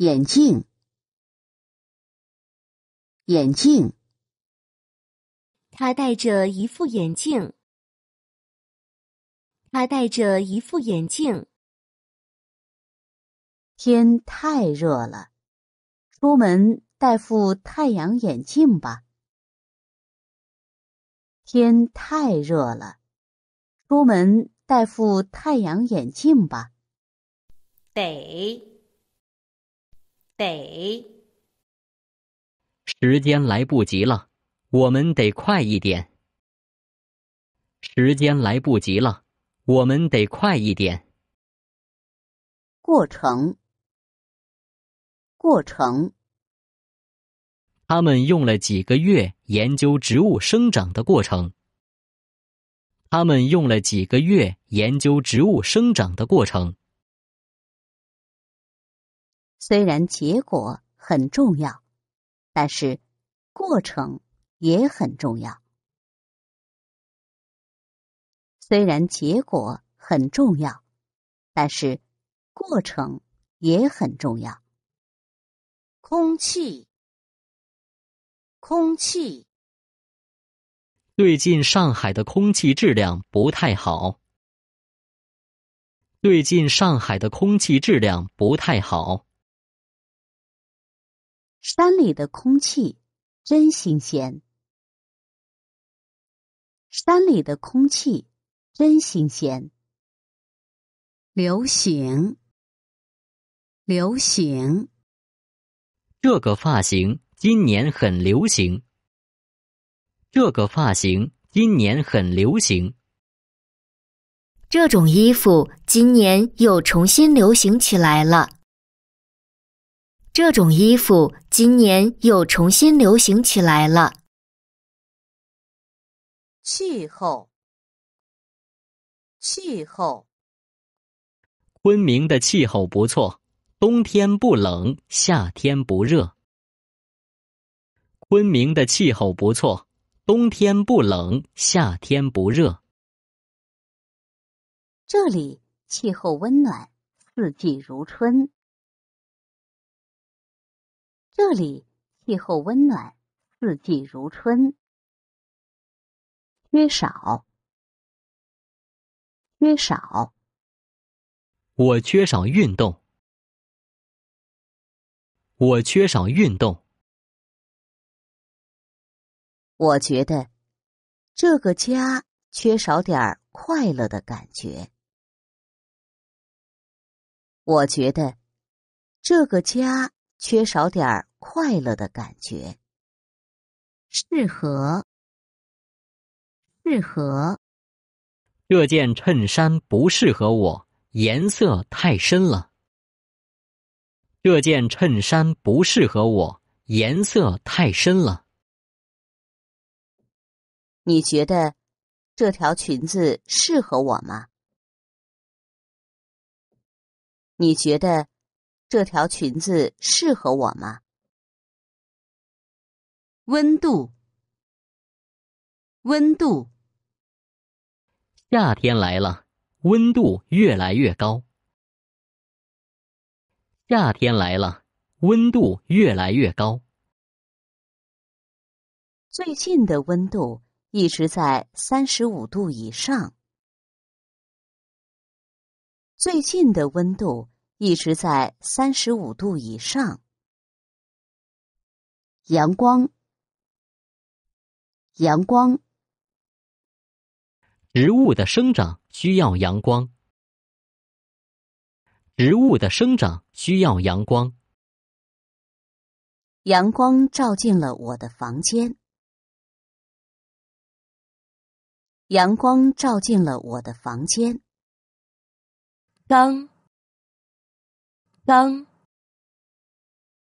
眼镜，眼镜。他戴着一副眼镜。他戴着一副眼镜。天太热了，出门戴副太阳眼镜吧。天太热了，出门戴副太阳眼镜吧。得。得，时间来不及了，我们得快一点。时间来不及了，我们得快一点。过程，过程，他们用了几个月研究植物生长的过程。他们用了几个月研究植物生长的过程。虽然结果很重要，但是过程也很重要。虽然结果很重要，但是过程也很重要。空气，空气。最近上海的空气质量不太好。最近上海的空气质量不太好。山里的空气真新鲜。山里的空气真新鲜。流行，流行。这个发型今年很流行。这个发型今年很流行。这种衣服今年又重新流行起来了。这种衣服今年又重新流行起来了。气候，气候。昆明的气候不错，冬天不冷，夏天不热。昆明的气候不错，冬天不冷，夏天不热。这里气候温暖，四季如春。这里气候温暖，四季如春。缺少，缺少。我缺少运动。我缺少运动。我觉得这个家缺少点快乐的感觉。我觉得这个家。缺少点儿快乐的感觉。适合？适合？这件衬衫不适合我，颜色太深了。这件衬衫不适合我，颜色太深了。你觉得这条裙子适合我吗？你觉得？这条裙子适合我吗？温度，温度，夏天来了，温度越来越高。夏天来了，温度越来越高。最近的温度一直在三十五度以上。最近的温度。一直在三十五度以上。阳光，阳光。植物的生长需要阳光。植物的生长需要阳光。阳光照进了我的房间。阳光照进了我的房间。当刚，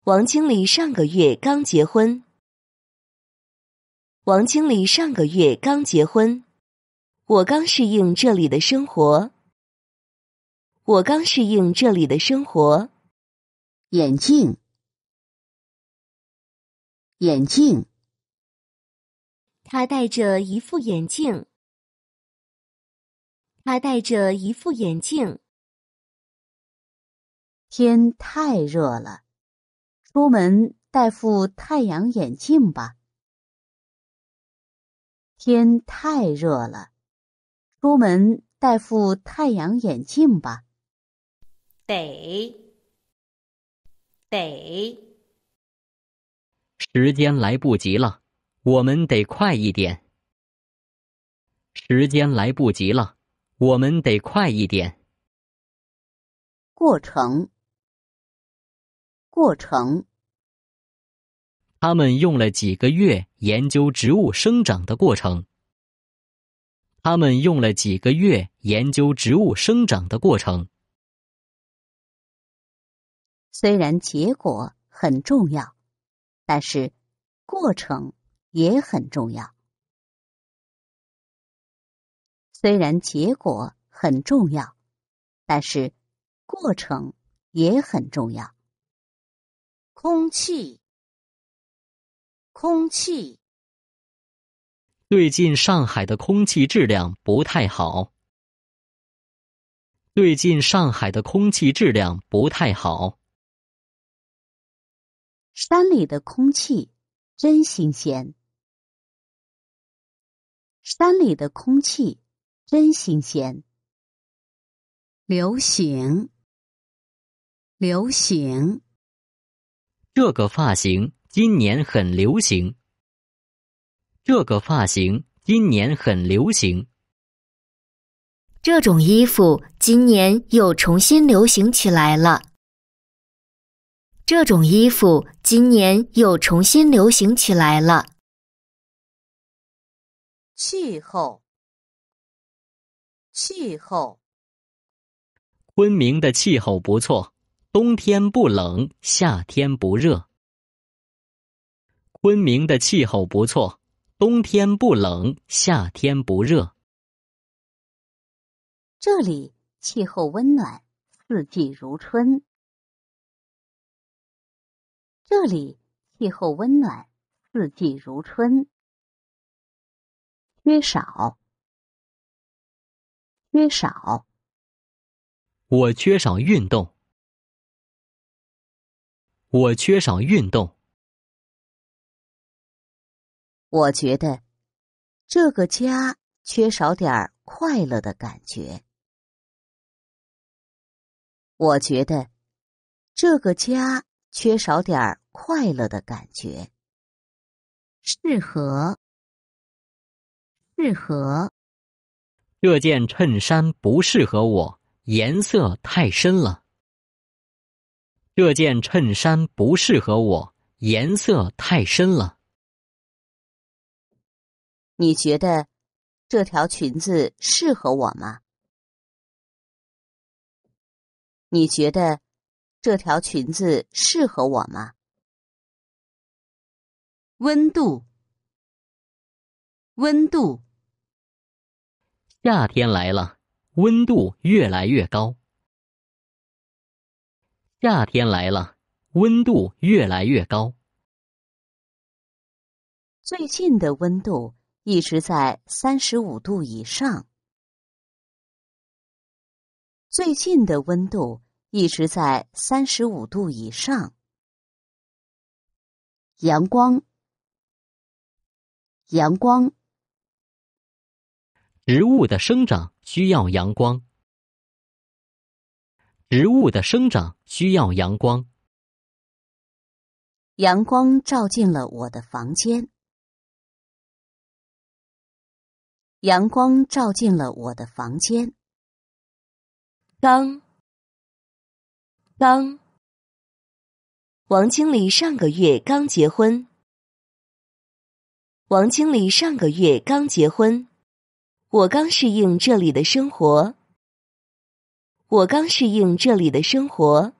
王经理上个月刚结婚。王经理上个月刚结婚，我刚适应这里的生活。我刚适应这里的生活，眼镜，眼镜，他戴着一副眼镜，他戴着一副眼镜。天太热了，出门戴副太阳眼镜吧。天太热了，出门戴副太阳眼镜吧。得，得。时间来不及了，我们得快一点。时间来不及了，我们得快一点。过程。过程，他们用了几个月研究植物生长的过程。他们用了几个月研究植物生长的过程。虽然结果很重要，但是过程也很重要。虽然结果很重要，但是过程也很重要。空气，空气。最近上海的空气质量不太好。最近上海的空气质量不太好。山里的空气真新鲜。山里的空气真新鲜。流行，流行。这个发型今年很流行。这个发型今年很流行。这种衣服今年又重新流行起来了。这种衣服今年又重新流行起来了。气候，气候，昆明的气候不错。冬天不冷，夏天不热。昆明的气候不错，冬天不冷，夏天不热。这里气候温暖，四季如春。这里气候温暖，四季如春。缺少，缺少。我缺少运动。我缺少运动。我觉得这个家缺少点快乐的感觉。我觉得这个家缺少点快乐的感觉。适合，适合。这件衬衫不适合我，颜色太深了。这件衬衫不适合我，颜色太深了。你觉得这条裙子适合我吗？你觉得这条裙子适合我吗？温度，温度，夏天来了，温度越来越高。夏天来了，温度越来越高。最近的温度一直在三十五度以上。最近的温度一直在三十五度以上。阳光，阳光，植物的生长需要阳光。植物的生长需要阳光。阳光照进了我的房间。阳光照进了我的房间。刚，刚，王经理上个月刚结婚。王经理上个月刚结婚，我刚适应这里的生活。我刚适应这里的生活。